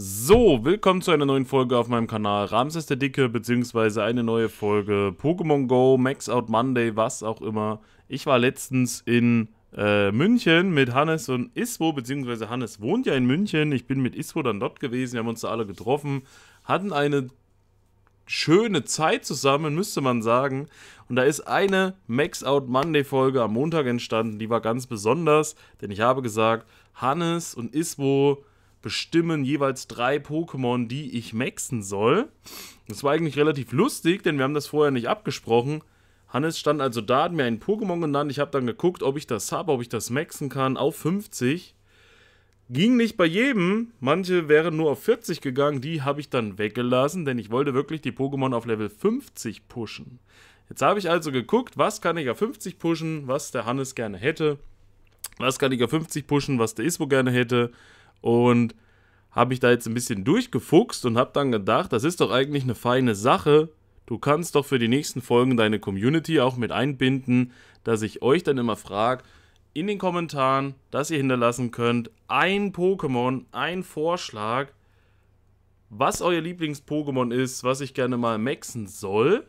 So, willkommen zu einer neuen Folge auf meinem Kanal Ramses der Dicke, beziehungsweise eine neue Folge Pokémon Go, Max Out Monday, was auch immer. Ich war letztens in äh, München mit Hannes und Iswo, beziehungsweise Hannes wohnt ja in München. Ich bin mit Iswo dann dort gewesen, wir haben uns da alle getroffen, hatten eine schöne Zeit zusammen, müsste man sagen. Und da ist eine Max Out Monday Folge am Montag entstanden, die war ganz besonders, denn ich habe gesagt, Hannes und Iswo bestimmen jeweils drei Pokémon, die ich maxen soll. Das war eigentlich relativ lustig, denn wir haben das vorher nicht abgesprochen. Hannes stand also da, hat mir ein Pokémon genannt. Ich habe dann geguckt, ob ich das habe, ob ich das maxen kann auf 50. Ging nicht bei jedem. Manche wären nur auf 40 gegangen. Die habe ich dann weggelassen, denn ich wollte wirklich die Pokémon auf Level 50 pushen. Jetzt habe ich also geguckt, was kann ich auf 50 pushen, was der Hannes gerne hätte. Was kann ich auf 50 pushen, was der Ispo gerne hätte. Und habe ich da jetzt ein bisschen durchgefuchst und habe dann gedacht, das ist doch eigentlich eine feine Sache. Du kannst doch für die nächsten Folgen deine Community auch mit einbinden, dass ich euch dann immer frage, in den Kommentaren, dass ihr hinterlassen könnt, ein Pokémon, ein Vorschlag, was euer Lieblings-Pokémon ist, was ich gerne mal maxen soll.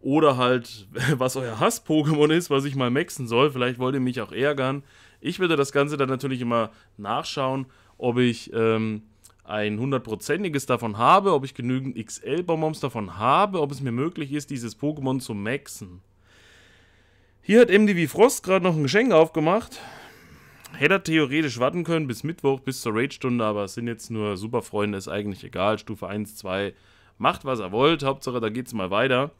Oder halt, was euer Hass-Pokémon ist, was ich mal maxen soll. Vielleicht wollt ihr mich auch ärgern. Ich würde das Ganze dann natürlich immer nachschauen ob ich ähm, ein hundertprozentiges davon habe, ob ich genügend XL-Bonbons davon habe, ob es mir möglich ist, dieses Pokémon zu maxen. Hier hat MDV Frost gerade noch ein Geschenk aufgemacht. Hätte er theoretisch warten können bis Mittwoch, bis zur Raid-Stunde, aber es sind jetzt nur Superfreunde, ist eigentlich egal. Stufe 1, 2, macht was er wollt, Hauptsache da geht's mal weiter.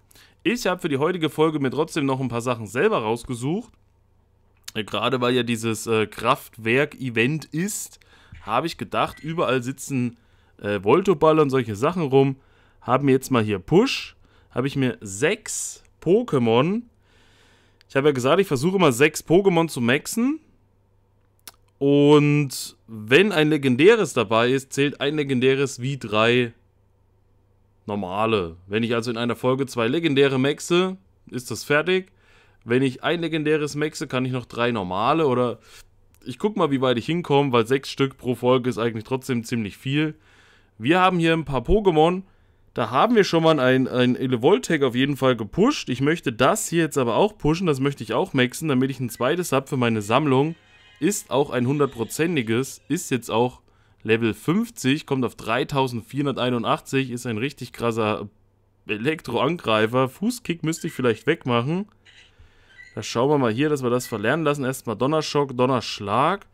Ich habe für die heutige Folge mir trotzdem noch ein paar Sachen selber rausgesucht. Gerade weil ja dieses äh, Kraftwerk-Event ist, habe ich gedacht, überall sitzen äh, Voltoballe und solche Sachen rum. Haben mir jetzt mal hier Push. Habe ich mir sechs Pokémon. Ich habe ja gesagt, ich versuche mal sechs Pokémon zu maxen. Und wenn ein legendäres dabei ist, zählt ein legendäres wie drei normale. Wenn ich also in einer Folge zwei legendäre maxe, ist das fertig. Wenn ich ein legendäres maxe, kann ich noch drei normale oder ich guck mal, wie weit ich hinkomme, weil sechs Stück pro Folge ist eigentlich trotzdem ziemlich viel. Wir haben hier ein paar Pokémon. Da haben wir schon mal ein, ein Elevoltech auf jeden Fall gepusht. Ich möchte das hier jetzt aber auch pushen. Das möchte ich auch maxen, damit ich ein zweites habe für meine Sammlung. Ist auch ein hundertprozentiges. Ist jetzt auch Level 50. Kommt auf 3481. Ist ein richtig krasser Elektroangreifer. Fußkick müsste ich vielleicht wegmachen. Da schauen wir mal hier, dass wir das verlernen lassen. Erstmal Donnerschock, Donnerschlag.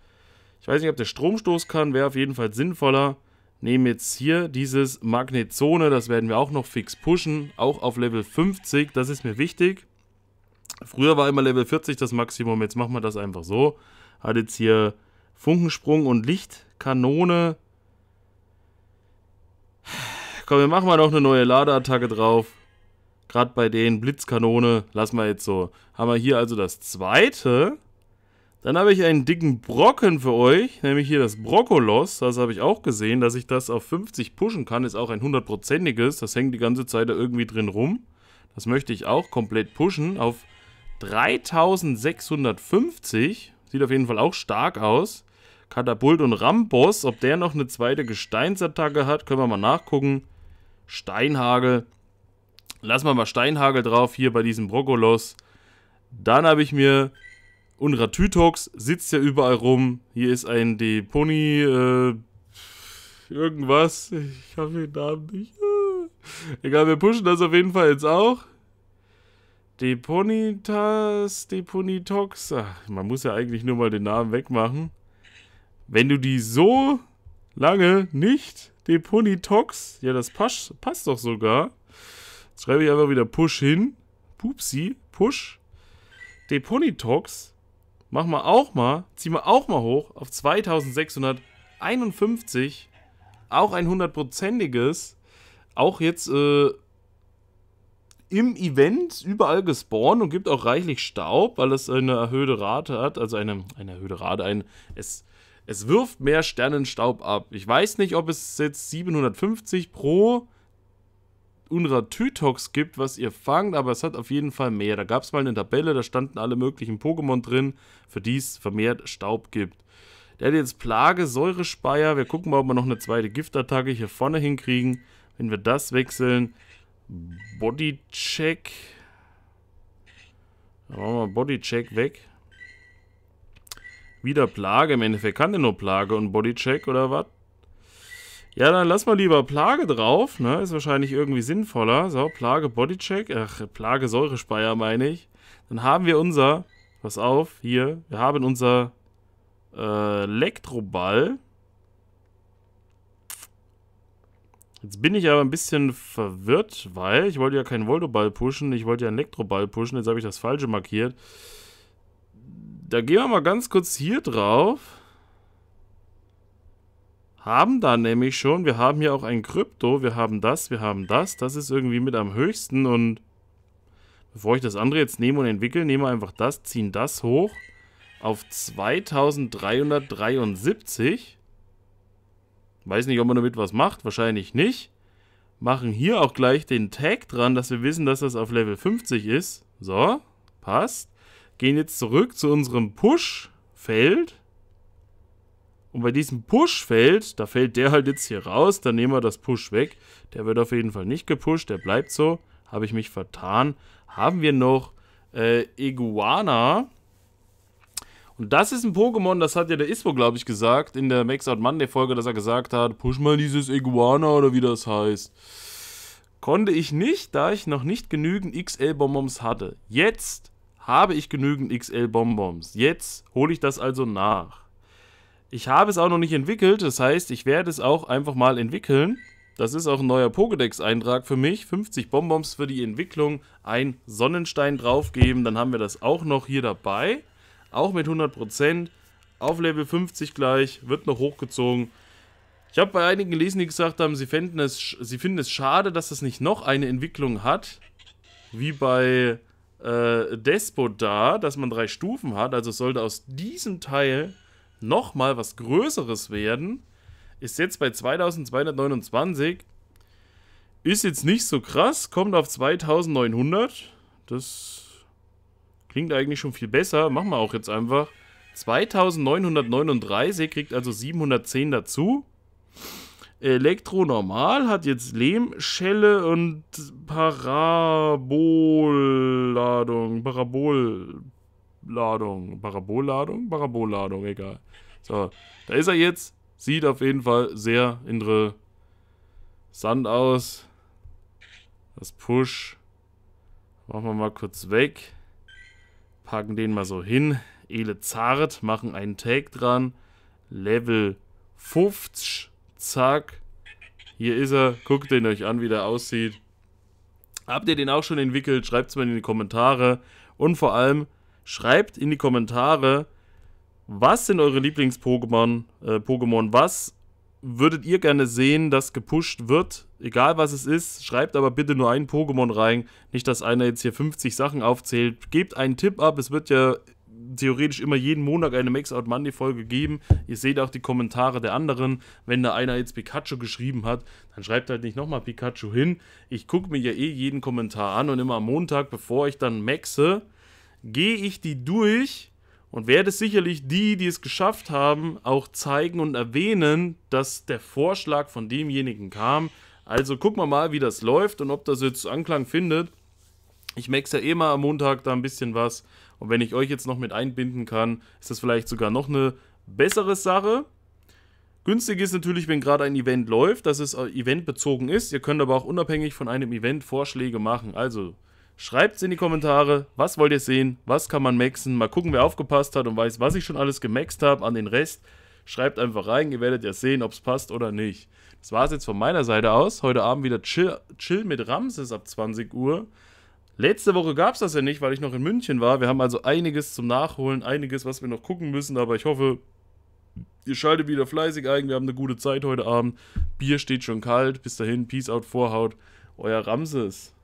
Ich weiß nicht, ob der Stromstoß kann. Wäre auf jeden Fall sinnvoller. Nehmen jetzt hier dieses Magnetzone. Das werden wir auch noch fix pushen. Auch auf Level 50. Das ist mir wichtig. Früher war immer Level 40 das Maximum. Jetzt machen wir das einfach so. Hat jetzt hier Funkensprung und Lichtkanone. Komm, wir machen mal noch eine neue Ladeattacke drauf. Gerade bei den Blitzkanone lassen wir jetzt so. Haben wir hier also das zweite. Dann habe ich einen dicken Brocken für euch, nämlich hier das Brokkolos. Das habe ich auch gesehen, dass ich das auf 50 pushen kann. Ist auch ein hundertprozentiges. Das hängt die ganze Zeit da irgendwie drin rum. Das möchte ich auch komplett pushen auf 3650. Sieht auf jeden Fall auch stark aus. Katapult und Rambos, ob der noch eine zweite Gesteinsattacke hat, können wir mal nachgucken. Steinhagel, Lassen wir mal Steinhagel drauf, hier bei diesem Brokkolos. Dann habe ich mir Unratytox, sitzt ja überall rum. Hier ist ein Deponi, äh, irgendwas. Ich habe den Namen nicht. Egal, wir pushen das auf jeden Fall jetzt auch. Deponitas, Deponitox. Ach, man muss ja eigentlich nur mal den Namen wegmachen. Wenn du die so lange nicht Deponitox, ja, das passt, passt doch sogar. Schreibe ich einfach wieder Push hin. Pupsi, Push. Deponitox. Machen wir auch mal, ziehen wir auch mal hoch auf 2651. Auch ein hundertprozentiges. Auch jetzt äh, im Event überall gespawnt und gibt auch reichlich Staub, weil es eine erhöhte Rate hat. Also eine, eine erhöhte Rate, ein. Es, es wirft mehr Sternenstaub ab. Ich weiß nicht, ob es jetzt 750 pro Unratütox gibt, was ihr fangt, aber es hat auf jeden Fall mehr. Da gab es mal eine Tabelle, da standen alle möglichen Pokémon drin, für die es vermehrt Staub gibt. Der hat jetzt Plage, Säurespeier. Wir gucken mal, ob wir noch eine zweite Giftattacke hier vorne hinkriegen. Wenn wir das wechseln, Bodycheck. Da machen wir Bodycheck weg. Wieder Plage im Endeffekt. Kann der nur Plage und Bodycheck oder was? Ja, dann lass mal lieber Plage drauf, ne? Ist wahrscheinlich irgendwie sinnvoller. So, Plage Bodycheck. Ach, Plage Säurespeier meine ich. Dann haben wir unser, pass auf, hier, wir haben unser äh, Elektroball. Jetzt bin ich aber ein bisschen verwirrt, weil ich wollte ja keinen Voldoball pushen, ich wollte ja einen Elektroball pushen, jetzt habe ich das Falsche markiert. Da gehen wir mal ganz kurz hier drauf haben da nämlich schon, wir haben hier auch ein Krypto, wir haben das, wir haben das, das ist irgendwie mit am höchsten und bevor ich das andere jetzt nehme und entwickle, nehmen wir einfach das, ziehen das hoch auf 2373. Weiß nicht, ob man damit was macht, wahrscheinlich nicht. Machen hier auch gleich den Tag dran, dass wir wissen, dass das auf Level 50 ist. So, passt. Gehen jetzt zurück zu unserem Push-Feld und bei diesem Push-Feld, da fällt der halt jetzt hier raus, dann nehmen wir das Push weg. Der wird auf jeden Fall nicht gepusht, der bleibt so. Habe ich mich vertan. Haben wir noch äh, Iguana. Und das ist ein Pokémon, das hat ja der Ispo, glaube ich, gesagt, in der Max Out Monday-Folge, dass er gesagt hat, push mal dieses Iguana oder wie das heißt. Konnte ich nicht, da ich noch nicht genügend XL-Bonbons hatte. Jetzt habe ich genügend XL-Bonbons. Jetzt hole ich das also nach. Ich habe es auch noch nicht entwickelt, das heißt, ich werde es auch einfach mal entwickeln. Das ist auch ein neuer Pokédex-Eintrag für mich. 50 Bonbons für die Entwicklung, ein Sonnenstein draufgeben, dann haben wir das auch noch hier dabei. Auch mit 100%, auf Level 50 gleich, wird noch hochgezogen. Ich habe bei einigen gelesen, die gesagt haben, sie, fänden es, sie finden es schade, dass es nicht noch eine Entwicklung hat, wie bei äh, Despot da, dass man drei Stufen hat. Also sollte aus diesem Teil nochmal was Größeres werden, ist jetzt bei 2229. Ist jetzt nicht so krass, kommt auf 2900. Das klingt eigentlich schon viel besser. Machen wir auch jetzt einfach. 2939 kriegt also 710 dazu. Elektro normal hat jetzt Lehmschelle und Parabolladung. Parabol. Ladung, Parabolladung, Parabolladung, egal. So, da ist er jetzt. Sieht auf jeden Fall sehr interessant aus. Das Push machen wir mal kurz weg. Packen den mal so hin. Ele zart, machen einen Tag dran. Level 50. Zack. Hier ist er. Guckt den euch an, wie der aussieht. Habt ihr den auch schon entwickelt? Schreibt es mir in die Kommentare. Und vor allem, Schreibt in die Kommentare, was sind eure Lieblings-Pokémon? Äh, Pokémon, was würdet ihr gerne sehen, das gepusht wird? Egal was es ist, schreibt aber bitte nur ein Pokémon rein. Nicht, dass einer jetzt hier 50 Sachen aufzählt. Gebt einen Tipp ab, es wird ja theoretisch immer jeden Monat eine Max Out Monday Folge geben. Ihr seht auch die Kommentare der anderen. Wenn da einer jetzt Pikachu geschrieben hat, dann schreibt halt nicht nochmal Pikachu hin. Ich gucke mir ja eh jeden Kommentar an und immer am Montag, bevor ich dann maxe, gehe ich die durch und werde sicherlich die, die es geschafft haben, auch zeigen und erwähnen, dass der Vorschlag von demjenigen kam. Also gucken wir mal, wie das läuft und ob das jetzt Anklang findet. Ich max ja eh mal am Montag da ein bisschen was. Und wenn ich euch jetzt noch mit einbinden kann, ist das vielleicht sogar noch eine bessere Sache. Günstig ist natürlich, wenn gerade ein Event läuft, dass es äh, eventbezogen ist. Ihr könnt aber auch unabhängig von einem Event Vorschläge machen. Also Schreibt es in die Kommentare, was wollt ihr sehen, was kann man maxen. Mal gucken, wer aufgepasst hat und weiß, was ich schon alles gemaxt habe an den Rest. Schreibt einfach rein, ihr werdet ja sehen, ob es passt oder nicht. Das war es jetzt von meiner Seite aus. Heute Abend wieder Chill, Chill mit Ramses ab 20 Uhr. Letzte Woche gab es das ja nicht, weil ich noch in München war. Wir haben also einiges zum Nachholen, einiges, was wir noch gucken müssen. Aber ich hoffe, ihr schaltet wieder fleißig ein. Wir haben eine gute Zeit heute Abend. Bier steht schon kalt. Bis dahin, Peace out, Vorhaut. Euer Ramses.